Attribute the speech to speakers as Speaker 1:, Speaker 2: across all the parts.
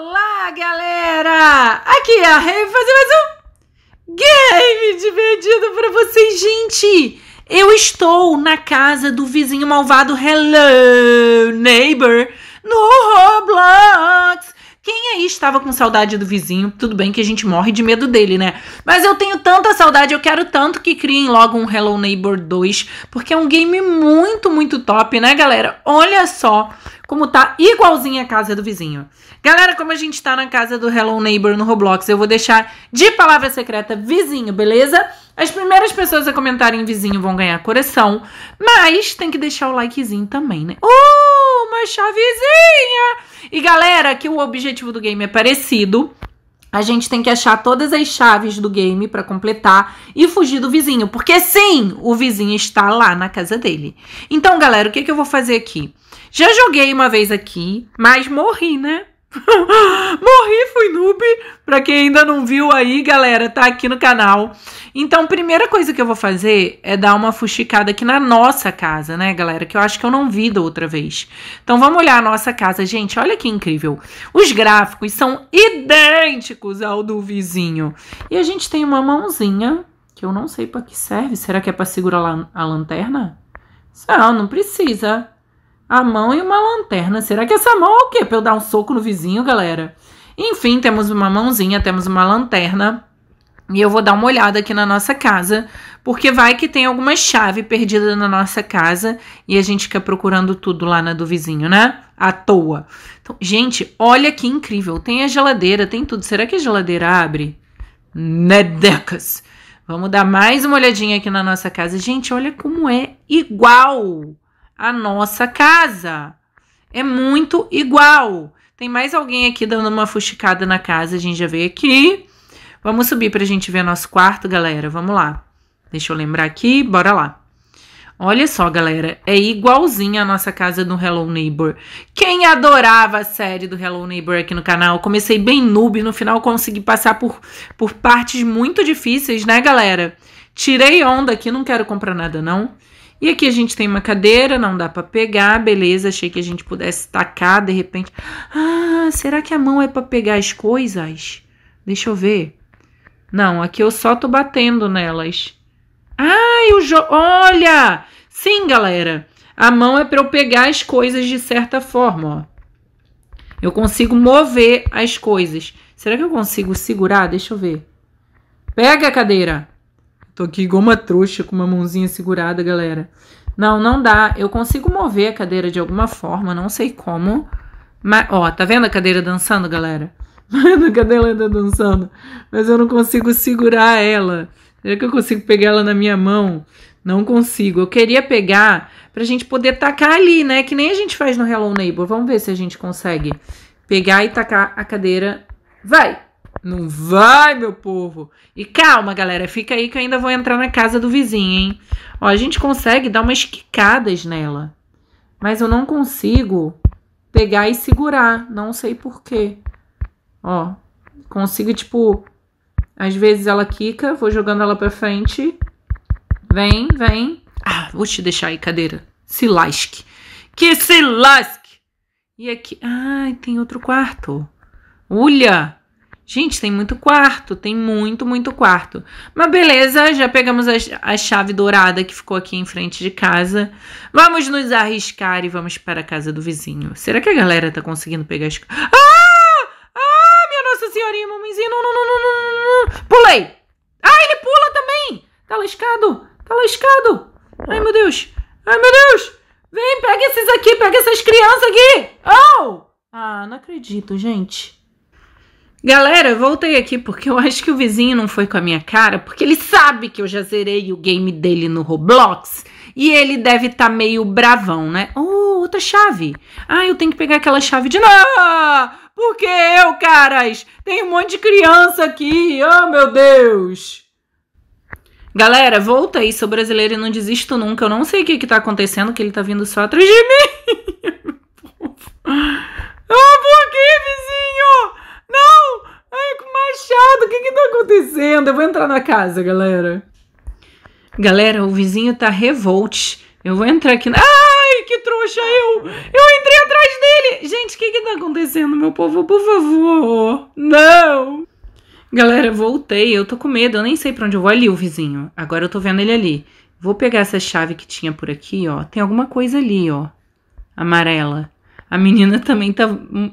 Speaker 1: Olá, galera! Aqui é a Rei fazer mais um game divertido para vocês, gente! Eu estou na casa do vizinho malvado Hello Neighbor no Roblox! Quem aí estava com saudade do vizinho? Tudo bem que a gente morre de medo dele, né? Mas eu tenho tanta saudade, eu quero tanto que criem logo um Hello Neighbor 2, porque é um game muito, muito top, né, galera? Olha só como tá igualzinho a casa do vizinho. Galera, como a gente tá na casa do Hello Neighbor no Roblox, eu vou deixar de palavra secreta vizinho, beleza? As primeiras pessoas a comentarem vizinho vão ganhar coração, mas tem que deixar o likezinho também, né? Uh! a chavezinha. E galera, que o objetivo do game é parecido. A gente tem que achar todas as chaves do game para completar e fugir do vizinho, porque sim, o vizinho está lá na casa dele. Então, galera, o que, que eu vou fazer aqui? Já joguei uma vez aqui, mas morri, né? Morri, fui noob. Pra quem ainda não viu aí, galera, tá aqui no canal. Então, primeira coisa que eu vou fazer é dar uma fuxicada aqui na nossa casa, né, galera? Que eu acho que eu não vi da outra vez. Então, vamos olhar a nossa casa. Gente, olha que incrível. Os gráficos são idênticos ao do vizinho. E a gente tem uma mãozinha, que eu não sei pra que serve. Será que é pra segurar a lanterna? Não, não precisa a mão e uma lanterna. Será que essa mão é o quê? Pra eu dar um soco no vizinho, galera? Enfim, temos uma mãozinha, temos uma lanterna. E eu vou dar uma olhada aqui na nossa casa, porque vai que tem alguma chave perdida na nossa casa e a gente fica procurando tudo lá na do vizinho, né? À toa. Então, gente, olha que incrível. Tem a geladeira, tem tudo. Será que a geladeira abre? Nedecas. Vamos dar mais uma olhadinha aqui na nossa casa. Gente, olha como é igual a nossa casa. É muito igual. Tem mais alguém aqui dando uma fuxicada na casa. A gente já veio aqui. Vamos subir para a gente ver nosso quarto, galera. Vamos lá. Deixa eu lembrar aqui. Bora lá. Olha só, galera. É igualzinha a nossa casa do Hello Neighbor. Quem adorava a série do Hello Neighbor aqui no canal? Comecei bem noob. No final consegui passar por, por partes muito difíceis, né, galera? Tirei onda aqui. Não quero comprar nada, Não. E aqui a gente tem uma cadeira, não dá para pegar, beleza. Achei que a gente pudesse tacar de repente. Ah, será que a mão é para pegar as coisas? Deixa eu ver. Não, aqui eu só tô batendo nelas. Ai, o jo... Olha! Sim, galera. A mão é para eu pegar as coisas de certa forma, ó. Eu consigo mover as coisas. Será que eu consigo segurar? Deixa eu ver. Pega a cadeira. Tô aqui igual uma trouxa com uma mãozinha segurada, galera. Não, não dá. Eu consigo mover a cadeira de alguma forma, não sei como. Mas, ó, tá vendo a cadeira dançando, galera? Mano, tá a cadeira tá dançando. Mas eu não consigo segurar ela. Será que eu consigo pegar ela na minha mão? Não consigo. Eu queria pegar pra gente poder tacar ali, né? Que nem a gente faz no Hello Neighbor. Vamos ver se a gente consegue pegar e tacar a cadeira. Vai! Não vai, meu povo. E calma, galera. Fica aí que eu ainda vou entrar na casa do vizinho, hein? Ó, a gente consegue dar umas quicadas nela. Mas eu não consigo pegar e segurar. Não sei por quê. Ó, consigo, tipo... Às vezes ela quica, vou jogando ela pra frente. Vem, vem. Ah, vou te deixar aí, cadeira. Se lasque. Que se lasque! E aqui... Ai, tem outro quarto. Olha! Gente, tem muito quarto, tem muito, muito quarto. Mas beleza, já pegamos a, a chave dourada que ficou aqui em frente de casa. Vamos nos arriscar e vamos para a casa do vizinho. Será que a galera tá conseguindo pegar as. Ah! Ah, minha Nossa Senhorinha, mamãezinha, não, não, não, não, não, não. Pulei! Ah, ele pula também! Tá lascado! Tá lascado! Ai, meu Deus! Ai, meu Deus! Vem, pega esses aqui, pega essas crianças aqui! Oh! Ah, não acredito, gente. Galera, voltei aqui porque eu acho que o vizinho não foi com a minha cara, porque ele sabe que eu já zerei o game dele no Roblox e ele deve estar tá meio bravão, né? Oh, outra chave. Ah, eu tenho que pegar aquela chave de novo. Porque eu, caras, tem um monte de criança aqui. Oh, meu Deus. Galera, volta aí, sou brasileiro e não desisto nunca. Eu não sei o que, que tá acontecendo, que ele tá vindo só atrás de mim. acontecendo? Eu vou entrar na casa, galera. Galera, o vizinho tá revolte. Eu vou entrar aqui na... Ai, que trouxa eu! Eu entrei atrás dele! Gente, o que que tá acontecendo, meu povo? Por favor! Não! Galera, voltei. Eu tô com medo. Eu nem sei pra onde eu vou ali, o vizinho. Agora eu tô vendo ele ali. Vou pegar essa chave que tinha por aqui, ó. Tem alguma coisa ali, ó. Amarela. A menina também tá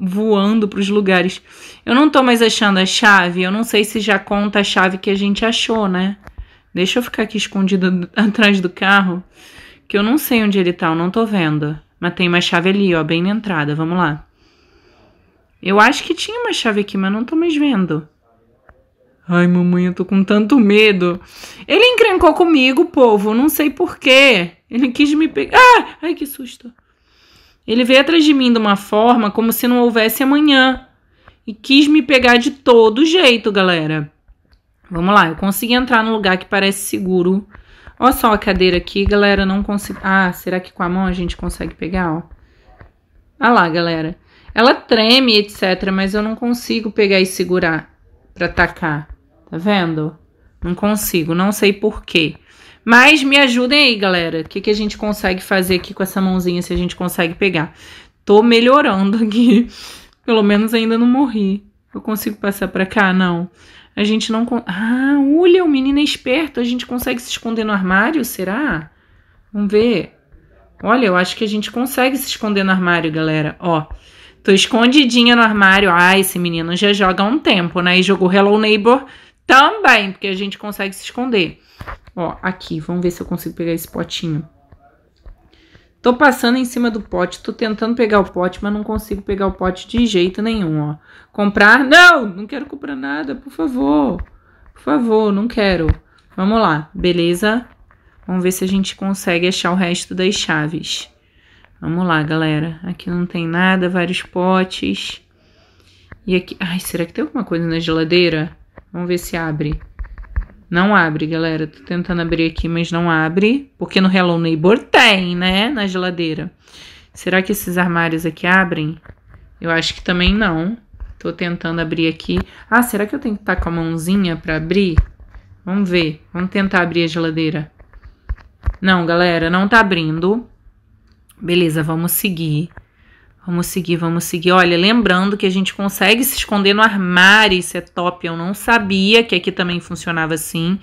Speaker 1: voando para os lugares. Eu não tô mais achando a chave. Eu não sei se já conta a chave que a gente achou, né? Deixa eu ficar aqui escondido atrás do carro, que eu não sei onde ele tá, eu não tô vendo. Mas tem uma chave ali, ó, bem na entrada. Vamos lá. Eu acho que tinha uma chave aqui, mas não tô mais vendo. Ai, mamãe, eu tô com tanto medo. Ele encrencou comigo, povo, não sei porquê. Ele quis me pegar. Ah! Ai, que susto. Ele veio atrás de mim de uma forma como se não houvesse amanhã e quis me pegar de todo jeito, galera. Vamos lá, eu consegui entrar num lugar que parece seguro. Olha só a cadeira aqui, galera, não consigo... Ah, será que com a mão a gente consegue pegar, ó? Ah lá, galera. Ela treme, etc, mas eu não consigo pegar e segurar pra tacar. Tá vendo? Não consigo, não sei por quê. Mas me ajudem aí, galera. O que, que a gente consegue fazer aqui com essa mãozinha, se a gente consegue pegar? Tô melhorando aqui. Pelo menos ainda não morri. Eu consigo passar pra cá? Não. A gente não... Ah, olha, o menino é esperto. A gente consegue se esconder no armário, será? Vamos ver. Olha, eu acho que a gente consegue se esconder no armário, galera. Ó, tô escondidinha no armário. Ah, esse menino já joga há um tempo, né? E jogou Hello Neighbor também, porque a gente consegue se esconder. Ó, aqui, vamos ver se eu consigo pegar esse potinho. Tô passando em cima do pote, tô tentando pegar o pote, mas não consigo pegar o pote de jeito nenhum, ó. Comprar? Não, não quero comprar nada, por favor. Por favor, não quero. Vamos lá, beleza? Vamos ver se a gente consegue achar o resto das chaves. Vamos lá, galera. Aqui não tem nada, vários potes. E aqui... Ai, será que tem alguma coisa na geladeira? Vamos ver se abre. Não abre, galera. Tô tentando abrir aqui, mas não abre. Porque no Hello Neighbor tem, né? Na geladeira. Será que esses armários aqui abrem? Eu acho que também não. Tô tentando abrir aqui. Ah, será que eu tenho que estar tá com a mãozinha para abrir? Vamos ver. Vamos tentar abrir a geladeira. Não, galera, não tá abrindo. Beleza, vamos seguir. Vamos seguir, vamos seguir. Olha, lembrando que a gente consegue se esconder no armário, isso é top. Eu não sabia que aqui também funcionava assim.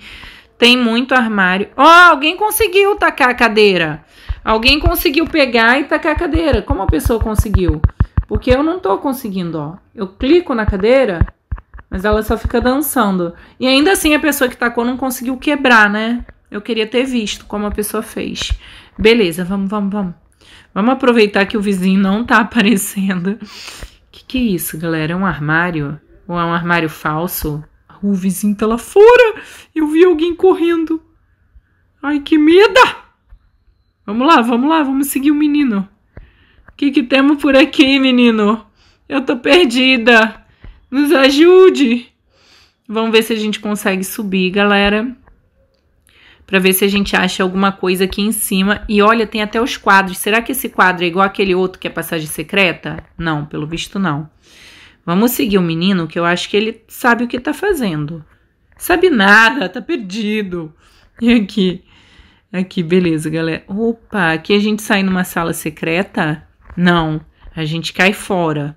Speaker 1: Tem muito armário. Ó, oh, alguém conseguiu tacar a cadeira. Alguém conseguiu pegar e tacar a cadeira. Como a pessoa conseguiu? Porque eu não tô conseguindo, ó. Eu clico na cadeira, mas ela só fica dançando. E ainda assim a pessoa que tacou não conseguiu quebrar, né? Eu queria ter visto como a pessoa fez. Beleza, vamos, vamos, vamos. Vamos aproveitar que o vizinho não tá aparecendo. Que que é isso, galera? É um armário? Ou é um armário falso? Ah, o vizinho tá lá fora! Eu vi alguém correndo. Ai, que medo! Vamos lá, vamos lá, vamos seguir o menino. O que que temos por aqui, menino? Eu tô perdida. Nos ajude. Vamos ver se a gente consegue subir, galera para ver se a gente acha alguma coisa aqui em cima. E olha, tem até os quadros. Será que esse quadro é igual aquele outro que é passagem secreta? Não, pelo visto não. Vamos seguir o menino, que eu acho que ele sabe o que tá fazendo. Sabe nada, tá perdido. E aqui? Aqui, beleza, galera. Opa, aqui a gente sai numa sala secreta? Não, a gente cai fora.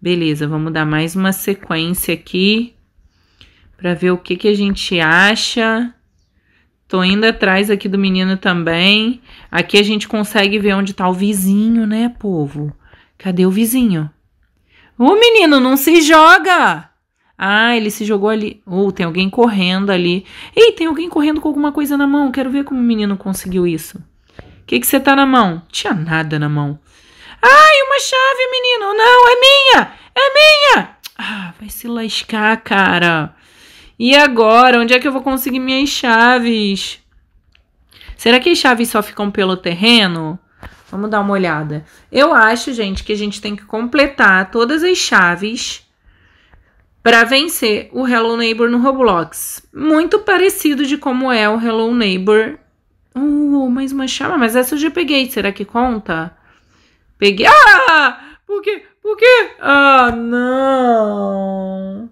Speaker 1: Beleza, vamos dar mais uma sequência aqui para ver o que, que a gente acha. Tô indo atrás aqui do menino também. Aqui a gente consegue ver onde tá o vizinho, né, povo? Cadê o vizinho? O menino não se joga! Ah, ele se jogou ali. Ou oh, tem alguém correndo ali. Ei, tem alguém correndo com alguma coisa na mão. Quero ver como o menino conseguiu isso. O que, que você tá na mão? Tinha nada na mão. Ai, uma chave, menino! Não, é minha! É minha! Ah, vai se lascar, cara. E agora, onde é que eu vou conseguir minhas chaves? Será que as chaves só ficam pelo terreno? Vamos dar uma olhada. Eu acho, gente, que a gente tem que completar todas as chaves para vencer o Hello Neighbor no Roblox. Muito parecido de como é o Hello Neighbor. Uh, mais uma chama, ah, mas essa eu já peguei. Será que conta? Peguei. Ah! Por quê? Por quê? Ah, não!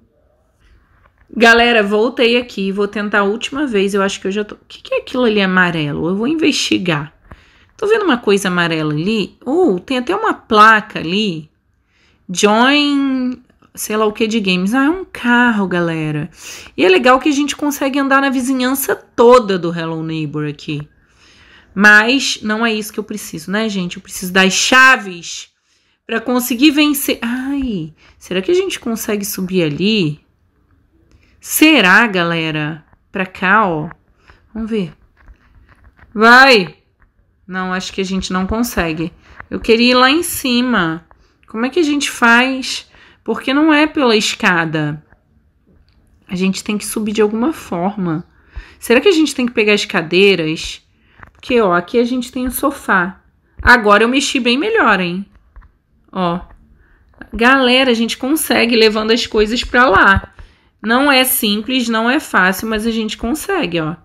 Speaker 1: Galera, voltei aqui, vou tentar a última vez. Eu acho que eu já tô. O que, que é aquilo ali amarelo? Eu vou investigar. Tô vendo uma coisa amarela ali. Uh, tem até uma placa ali. Join. Sei lá o que de games. Ah, é um carro, galera. E é legal que a gente consegue andar na vizinhança toda do Hello Neighbor aqui. Mas não é isso que eu preciso, né, gente? Eu preciso das chaves para conseguir vencer. Ai, será que a gente consegue subir ali? Será, galera? Pra cá, ó. Vamos ver. Vai! Não, acho que a gente não consegue. Eu queria ir lá em cima. Como é que a gente faz? Porque não é pela escada. A gente tem que subir de alguma forma. Será que a gente tem que pegar as cadeiras? Porque, ó, aqui a gente tem o um sofá. Agora eu mexi bem melhor, hein? Ó. Galera, a gente consegue levando as coisas para lá. Não é simples, não é fácil, mas a gente consegue, ó.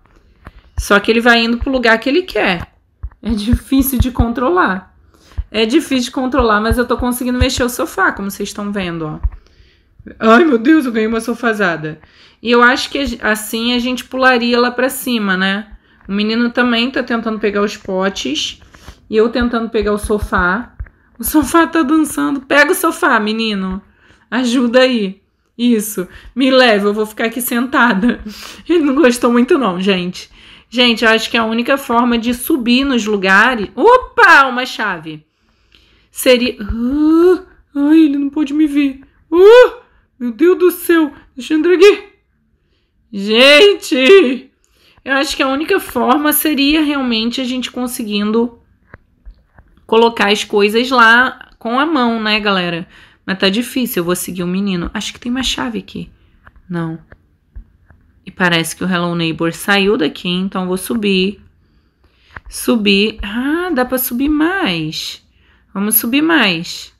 Speaker 1: Só que ele vai indo pro lugar que ele quer. É difícil de controlar. É difícil de controlar, mas eu tô conseguindo mexer o sofá, como vocês estão vendo, ó. Ai, meu Deus, eu ganhei uma sofazada. E eu acho que assim a gente pularia lá pra cima, né? O menino também tá tentando pegar os potes. E eu tentando pegar o sofá. O sofá tá dançando. Pega o sofá, menino. Ajuda aí. Isso, me leva, eu vou ficar aqui sentada. Ele não gostou muito, não, gente. Gente, eu acho que a única forma de subir nos lugares. Opa, uma chave! Seria. Uh, ai, ele não pode me ver. Uh, meu Deus do céu! Deixa eu entrar aqui. Gente! Eu acho que a única forma seria realmente a gente conseguindo colocar as coisas lá com a mão, né, galera? Mas tá difícil, eu vou seguir o um menino. Acho que tem uma chave aqui. Não. E parece que o Hello Neighbor saiu daqui, então vou subir. Subir. Ah, dá pra subir mais. Vamos subir mais.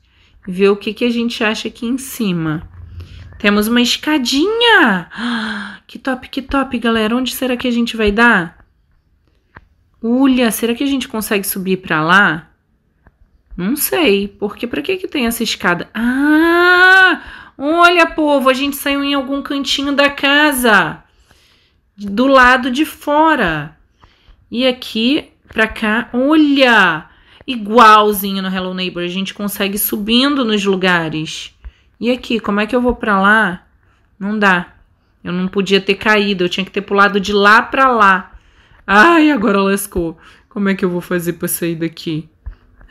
Speaker 1: Ver o que, que a gente acha aqui em cima. Temos uma escadinha. Ah, que top, que top, galera. Onde será que a gente vai dar? Olha, será que a gente consegue subir pra lá? Não sei, porque para que que tem essa escada? Ah! Olha, povo, a gente saiu em algum cantinho da casa, do lado de fora. E aqui para cá, olha, igualzinho no Hello Neighbor, a gente consegue subindo nos lugares. E aqui, como é que eu vou para lá? Não dá. Eu não podia ter caído, eu tinha que ter pulado de lá para lá. Ai, agora lascou. Como é que eu vou fazer para sair daqui?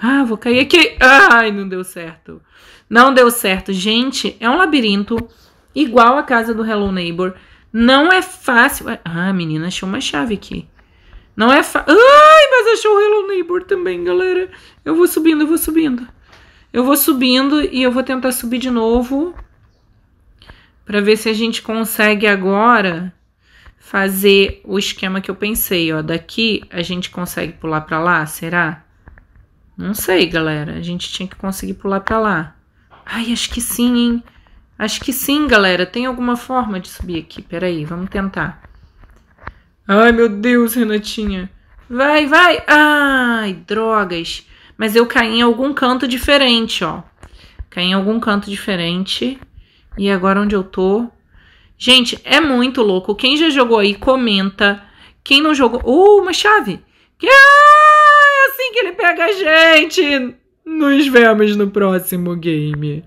Speaker 1: Ah, vou cair aqui. Ai, não deu certo. Não deu certo. Gente, é um labirinto igual a casa do Hello Neighbor. Não é fácil. Ah, menina, achou uma chave aqui. Não é fácil. Ai, mas achou o Hello Neighbor também, galera. Eu vou subindo, eu vou subindo. Eu vou subindo e eu vou tentar subir de novo. Pra ver se a gente consegue agora fazer o esquema que eu pensei, ó. Daqui a gente consegue pular pra lá, será? Não sei, galera. A gente tinha que conseguir pular pra lá. Ai, acho que sim, hein? Acho que sim, galera. Tem alguma forma de subir aqui. Peraí, vamos tentar. Ai, meu Deus, Renatinha. Vai, vai. Ai, drogas. Mas eu caí em algum canto diferente, ó. Caí em algum canto diferente. E agora onde eu tô? Gente, é muito louco. Quem já jogou aí, comenta. Quem não jogou... Uh, uma chave! Ah! assim que ele pega a gente. Nos vemos no próximo game.